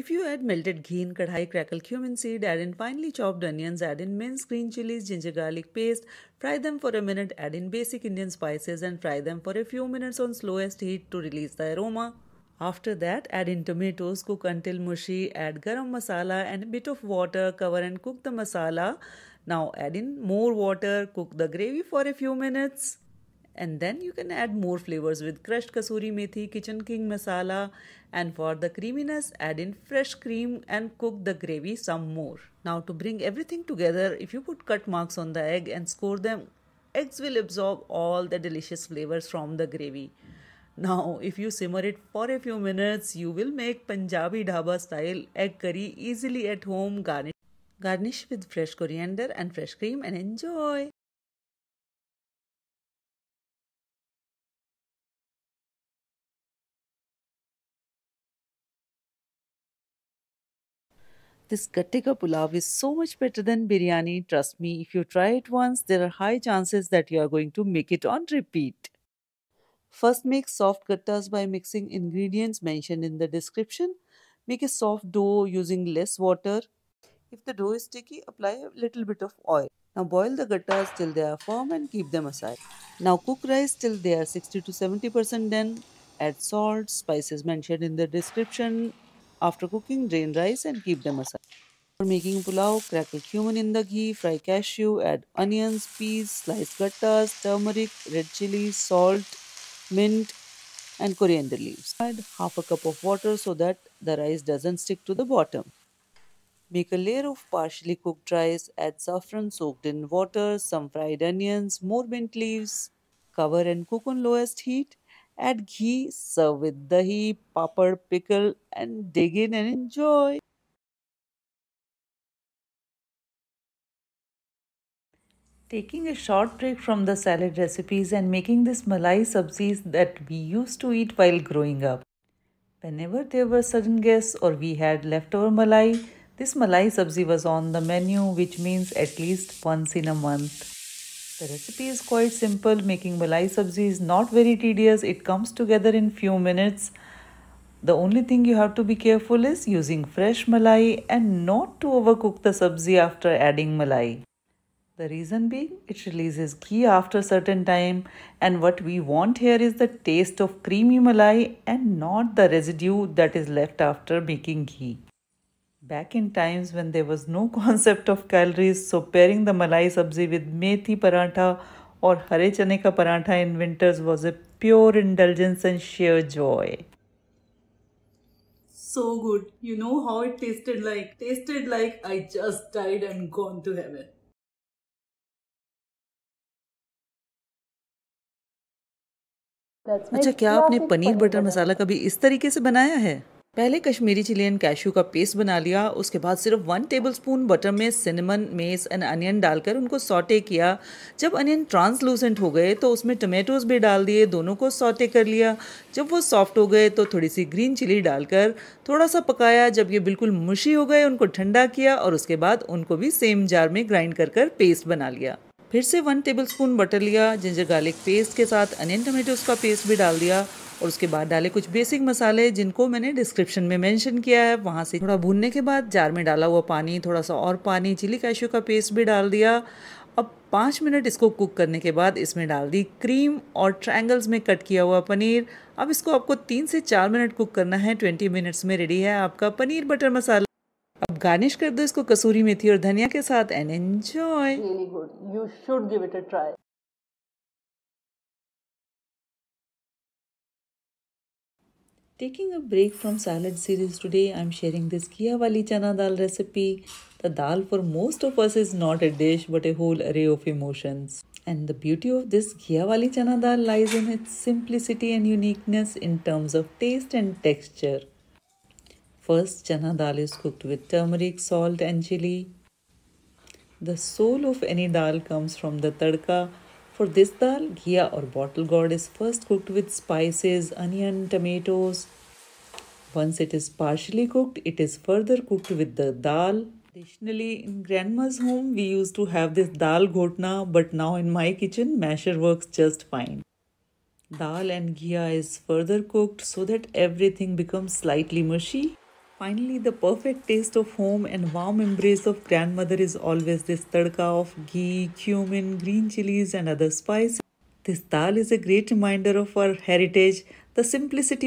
If you add melted ghee in kadhai, crackle cumin seed, add in finely chopped onions, add in minced green chilies, ginger garlic paste, fry them for a minute, add in basic Indian spices and fry them for a few minutes on slowest heat to release the aroma. After that, add in tomatoes, cook until mushy, add garam masala and a bit of water, cover and cook the masala. Now add in more water, cook the gravy for a few minutes and then you can add more flavors with crushed kasuri methi, kitchen king masala and for the creaminess add in fresh cream and cook the gravy some more. Now to bring everything together if you put cut marks on the egg and score them, eggs will absorb all the delicious flavors from the gravy. Now if you simmer it for a few minutes you will make Punjabi dhaba style egg curry easily at home garnish garnish with fresh coriander and fresh cream and enjoy. This gatte ka pulav is so much better than biryani. Trust me, if you try it once, there are high chances that you are going to make it on repeat. First, make soft gattas by mixing ingredients mentioned in the description. Make a soft dough using less water. If the dough is sticky, apply a little bit of oil. Now boil the gattas till they are firm and keep them aside. Now cook rice till they are 60 to 70% done. Add salt, spices mentioned in the description. After cooking, drain rice and keep them aside. For making pulao, crackle cumin in the ghee, fry cashew, add onions, peas, sliced gattas, turmeric, red chili, salt, mint and coriander leaves. Add half a cup of water so that the rice doesn't stick to the bottom. Make a layer of partially cooked rice, add saffron soaked in water, some fried onions, more mint leaves. Cover and cook on lowest heat. Add ghee, serve with dahi, papad, pickle and dig in and enjoy. Taking a short break from the salad recipes and making this malai sabzis that we used to eat while growing up. Whenever there were sudden guests or we had leftover malai, this malai sabzi was on the menu which means at least once in a month. The recipe is quite simple, making malai sabzi is not very tedious, it comes together in few minutes. The only thing you have to be careful is using fresh malai and not to overcook the sabzi after adding malai. The reason being, it releases ghee after a certain time and what we want here is the taste of creamy malai and not the residue that is left after making ghee. Back in times when there was no concept of calories, so pairing the malai sabzi with methi paratha or hare chane ka paratha in winters was a pure indulgence and sheer joy. So good. You know how it tasted like? Tasted like I just died and gone to heaven. अच्छा क्या आपने paneer butter मसाला कभी इस तरीके से बनाया है पहले कश्मीरी चिलियन कैशू का पेस्ट बना लिया उसके बाद सिर्फ वन टेबलस्पून बटर में सिनेमन मेस एंड अनियन डालकर उनको सॉटे किया जब अनियन ट्रांसलूसेंट हो गए तो उसमें टमेटोज़ भी डाल दिए दोनों को सॉटे कर लिया जब वो सॉफ्ट हो गए तो थोड़ी सी ग्रीन चिली डालकर थोड़ा सा पकाया जब ये बिल्कुल मुशी हो गए उनको ठंडा किया और उसके बाद उनको भी सेम जार में ग्राइंड कर कर पेस्ट बना लिया फिर से वन टेबलस्पून बटर लिया जिंजर गार्लिक पेस्ट के साथ अनियन टमेटोज़ का पेस्ट भी डाल दिया और उसके बाद डाले कुछ बेसिक मसाले जिनको मैंने डिस्क्रिप्शन में मेंशन किया है वहाँ से थोड़ा भूनने के बाद जार में डाला हुआ पानी थोड़ा सा और पानी चिली कैशू का पेस्ट भी डाल दिया अब पाँच मिनट इसको कुक करने के बाद इसमें डाल दी क्रीम और ट्रायंगल्स में कट किया हुआ पनीर अब इसको आपको तीन से चार मिनट कुक करना है ट्वेंटी मिनट्स में रेडी है आपका पनीर बटर मसाला अब गार्निश कर दो इसको कसूरी मेथी और धनिया के साथ and enjoy you should give it a try taking a break from salad series today I am sharing this किया वाली chana dal recipe the dal for most of us is not a dish but a whole array of emotions and the beauty of this ghiya वाली chana dal lies in its simplicity and uniqueness in terms of taste and texture First, chana dal is cooked with turmeric, salt, and chili. The soul of any dal comes from the tadka. For this dal, ghiya or bottle gourd is first cooked with spices, onion, tomatoes. Once it is partially cooked, it is further cooked with the dal. Additionally, in grandma's home, we used to have this dal ghotna, but now in my kitchen, masher works just fine. Dal and ghiya is further cooked so that everything becomes slightly mushy. Finally, the perfect taste of home and warm embrace of grandmother is always this tadka of ghee, cumin, green chilies, and other spices. This dal is a great reminder of our heritage, the simplicity.